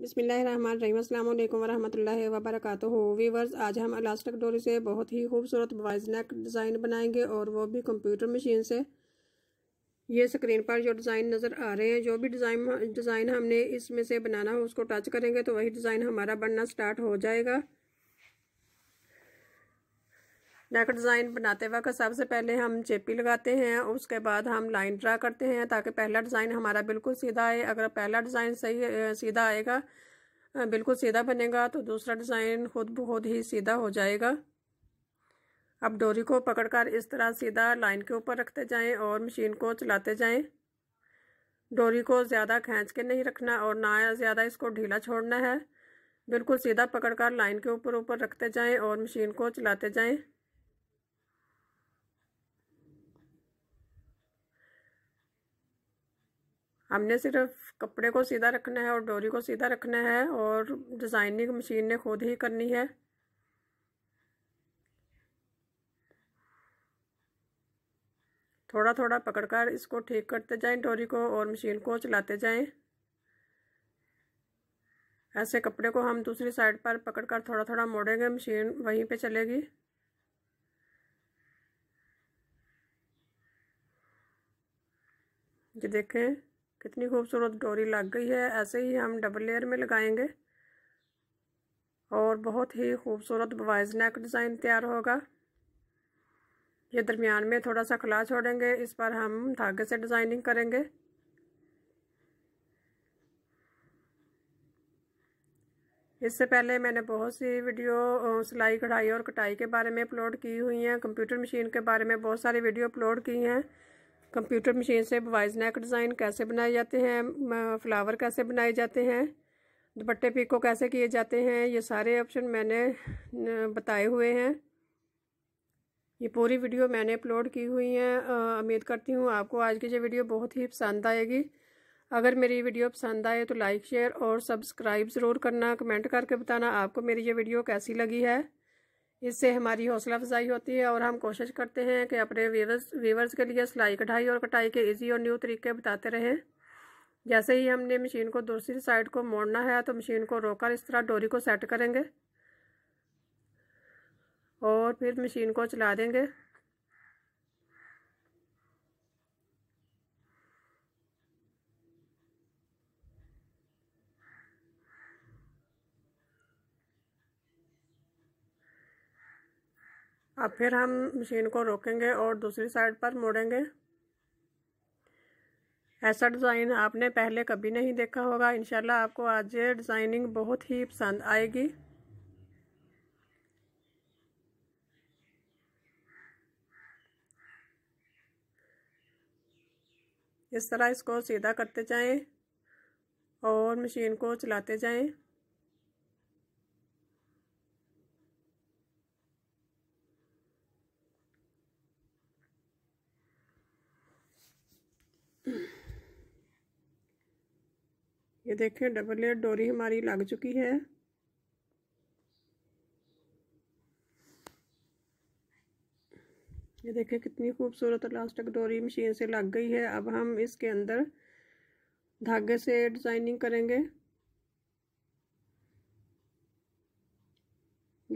बिसमीम् अल्लाम वरहमल वीवर्स आज हम इलास्टिक डोरी से बहुत ही खूबसूरत बॉयज़ नेक डिज़ाइन बनाएंगे और वो भी कंप्यूटर मशीन से ये स्क्रीन पर जो डिज़ाइन नज़र आ रहे हैं जो भी डिज़ाइन डिज़ाइन हमने इसमें से बनाना हो उसको टच करेंगे तो वही डिज़ाइन हमारा बनना स्टार्ट हो जाएगा नेक डिज़ाइन बनाते वक्त सबसे पहले हम चेपी लगाते हैं उसके बाद हम लाइन ड्रा करते हैं ताकि पहला डिज़ाइन हमारा बिल्कुल सीधा आए अगर पहला डिज़ाइन सही सीधा आएगा बिल्कुल सीधा बनेगा तो दूसरा डिज़ाइन खुद ब खुद ही सीधा हो जाएगा अब डोरी को पकड़कर इस तरह सीधा लाइन के ऊपर रखते जाएं और मशीन को चलाते जाएं डोरी को ज़्यादा खींच के नहीं रखना और ना ज़्यादा इसको ढीला छोड़ना है बिल्कुल सीधा पकड़कर लाइन के ऊपर ऊपर रखते जाएं और मशीन को चलाते जाएं हमने सिर्फ कपड़े को सीधा रखना है और डोरी को सीधा रखना है और डिज़ाइनिंग मशीन ने खुद ही करनी है थोड़ा थोड़ा पकड़कर इसको ठीक करते जाएं डोरी को और मशीन को चलाते जाएं ऐसे कपड़े को हम दूसरी साइड पर पकड़कर थोड़ा थोड़ा मोड़ेंगे मशीन वहीं पे चलेगी ये देखें कितनी खूबसूरत डोरी लग गई है ऐसे ही हम डबल लेयर में लगाएंगे और बहुत ही खूबसूरत बॉयज नेक डिज़ाइन तैयार होगा ये दरमियान में थोड़ा सा खला छोड़ेंगे इस पर हम धागे से डिज़ाइनिंग करेंगे इससे पहले मैंने बहुत सी वीडियो सिलाई कढ़ाई और कटाई के बारे में अपलोड की हुई हैं कंप्यूटर मशीन के बारे में बहुत सारी वीडियो अपलोड की हैं कंप्यूटर मशीन से बॉयज़ नेक डिज़ाइन कैसे बनाए जाते हैं फ्लावर कैसे बनाए जाते हैं दुपट्टे पीको कैसे किए जाते हैं ये सारे ऑप्शन मैंने बताए हुए हैं ये पूरी वीडियो मैंने अपलोड की हुई है उम्मीद करती हूँ आपको आज की ये वीडियो बहुत ही पसंद आएगी अगर मेरी वीडियो पसंद आए तो लाइक शेयर और सब्सक्राइब ज़रूर करना कमेंट करके बताना आपको मेरी ये वीडियो कैसी लगी है इससे हमारी हौसला अफजाई होती है और हम कोशिश करते हैं कि अपने व्यूवर्स व्यूवर्स के लिए सिलाई कढ़ाई और कटाई के इजी और न्यू तरीके बताते रहें जैसे ही हमने मशीन को दूसरी साइड को मोड़ना है तो मशीन को रोकर इस तरह डोरी को सेट करेंगे और फिर मशीन को चला देंगे अब फिर हम मशीन को रोकेंगे और दूसरी साइड पर मोड़ेंगे ऐसा डिज़ाइन आपने पहले कभी नहीं देखा होगा इनशाला आपको आज ये डिज़ाइनिंग बहुत ही पसंद आएगी इस तरह इसको सीधा करते जाएं और मशीन को चलाते जाएं ये देखें डबल लेयर डोरी हमारी लग चुकी है ये देखें कितनी खूबसूरत इलास्टिक डोरी मशीन से लग गई है अब हम इसके अंदर धागे से डिज़ाइनिंग करेंगे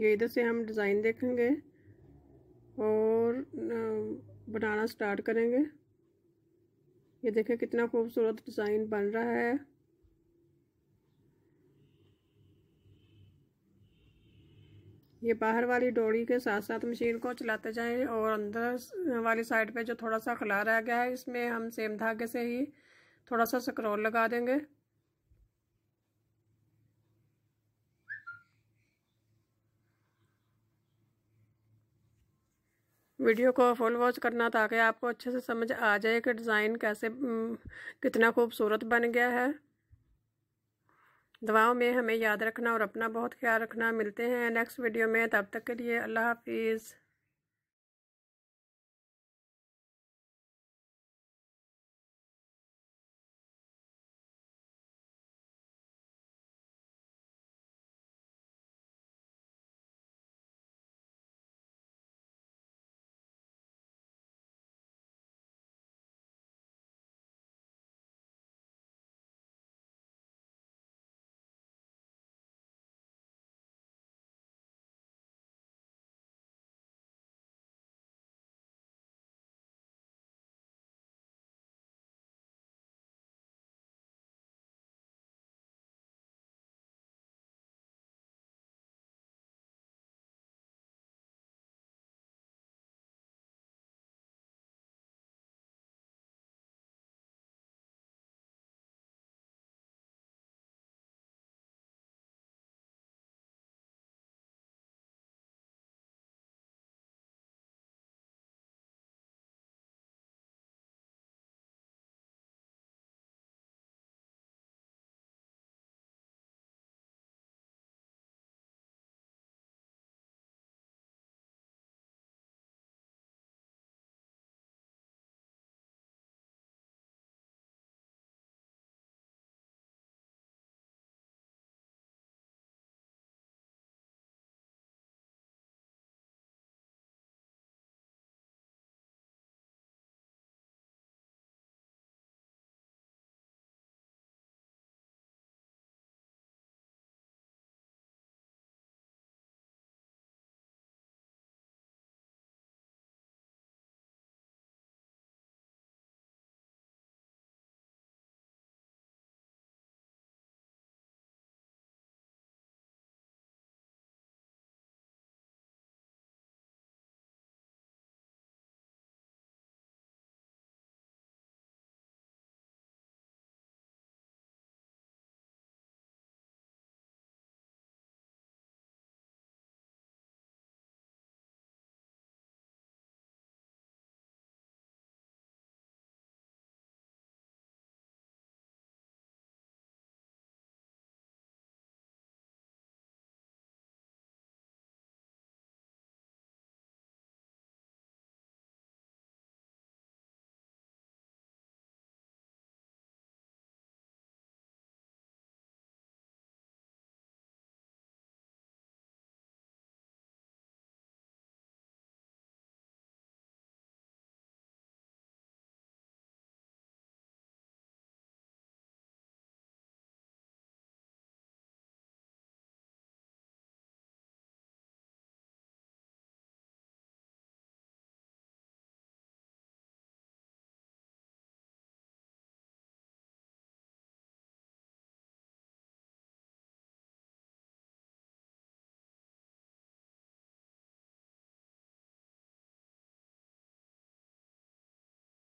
ये इधर से हम डिज़ाइन देखेंगे और बनाना स्टार्ट करेंगे ये देखें कितना खूबसूरत डिज़ाइन बन रहा है ये बाहर वाली डोरी के साथ साथ मशीन को चलाते जाएं और अंदर वाली साइड पे जो थोड़ा सा खला रह गया है इसमें हम सेम धागे से ही थोड़ा सा स्क्रोल लगा देंगे वीडियो को फुल वॉच करना ताकि आपको अच्छे से समझ आ जाए कि डिज़ाइन कैसे कितना खूबसूरत बन गया है दवाओं में हमें याद रखना और अपना बहुत ख्याल रखना मिलते हैं नेक्स्ट वीडियो में तब तक के लिए अल्लाह हाफिज़